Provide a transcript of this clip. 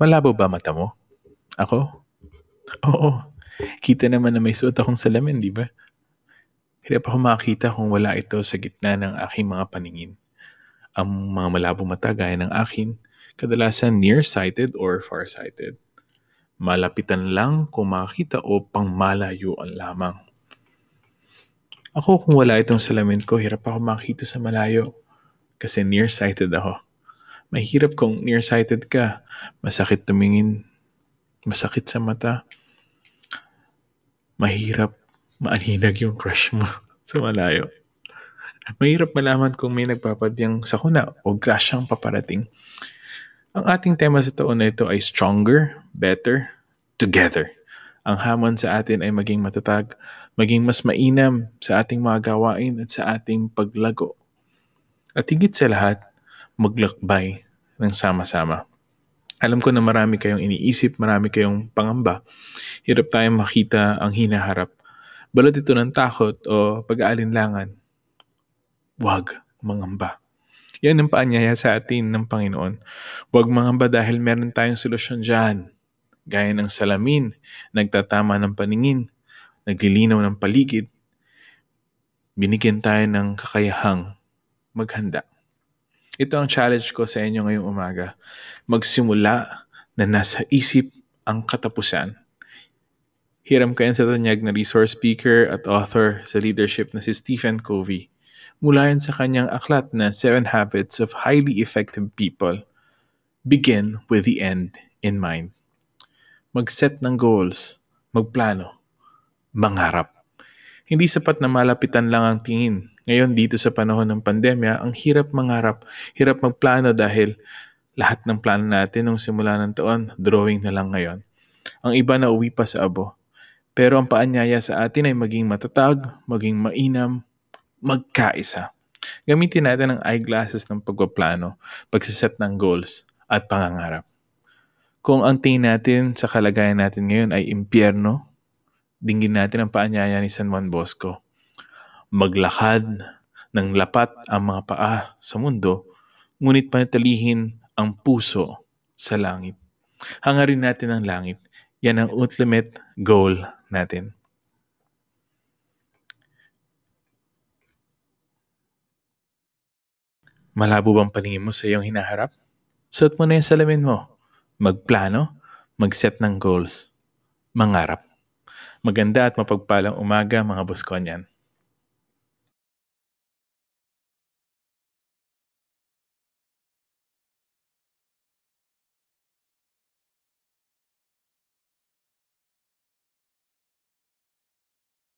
Malabo ba mata mo? Ako? Oo. Kita naman na may suot akong salamin, di ba? Hirap ako makakita kung wala ito sa gitna ng aking mga paningin. Ang mga malabo mata gaya ng akin, kadalasan nearsighted or farsighted. Malapitan lang kung makakita o pangmalayuan lamang. Ako kung wala itong salamin ko, hirap ako makita sa malayo kasi nearsighted ako. Mahirap kung nearsighted ka. Masakit tumingin. Masakit sa mata. Mahirap maaninag yung crush mo sa malayo. Mahirap malaman kung may nagpapadyang sakuna o crush ang paparating. Ang ating tema sa taon na ito ay Stronger, Better, Together. Ang hamon sa atin ay maging matatag, maging mas mainam sa ating mga gawain at sa ating paglago. At higit sa lahat, maglakbay ng sama-sama. Alam ko na marami kayong iniisip, marami kayong pangamba. Hirap tayong makita ang hinaharap. Balot ito ng takot o pag-aalinlangan. Huwag mangamba. Yan ang paanyaya sa atin ng Panginoon. Huwag mangamba dahil meron tayong solusyon dyan. Gaya ng salamin, nagtatama ng paningin, naglilinaw ng paligid, binigyan tayo ng kakayahang maghanda. Ito ang challenge ko sa inyo ngayong umaga. Magsimula na nasa isip ang katapusan. Hiram ko yan sa tanyag na resource speaker at author sa leadership na si Stephen Covey. Mula yan sa kanyang aklat na Seven Habits of Highly Effective People. Begin with the end in mind. Mag-set ng goals, magplano, mangarap. Hindi sapat na malapitan lang ang tingin. Ngayon dito sa panahon ng pandemya, ang hirap mangarap, hirap magplano dahil lahat ng plano natin nung simula ng taon, drawing na lang ngayon. Ang iba na uwi pa sa abo. Pero ang paanyaya sa atin ay maging matatag, maging mainam, magkaisa. Gamitin natin ang eyeglasses ng pagpaplano, pagsiset ng goals, at pangangarap. Kung ang tingin natin sa kalagayan natin ngayon ay impyerno, dinggin natin ang paanyaya ni San Juan Bosco. Maglakad ng lapat ang mga paa sa mundo, ngunit panatilihin ang puso sa langit. Hangarin natin ang langit. Yan ang ultimate goal natin. Malabo bang paningin mo sa iyong hinaharap? Suot mo na yung salamin mo. Magplano, mag-set ng goals, mangarap. Maganda at mapagpalang umaga mga Buskonyan.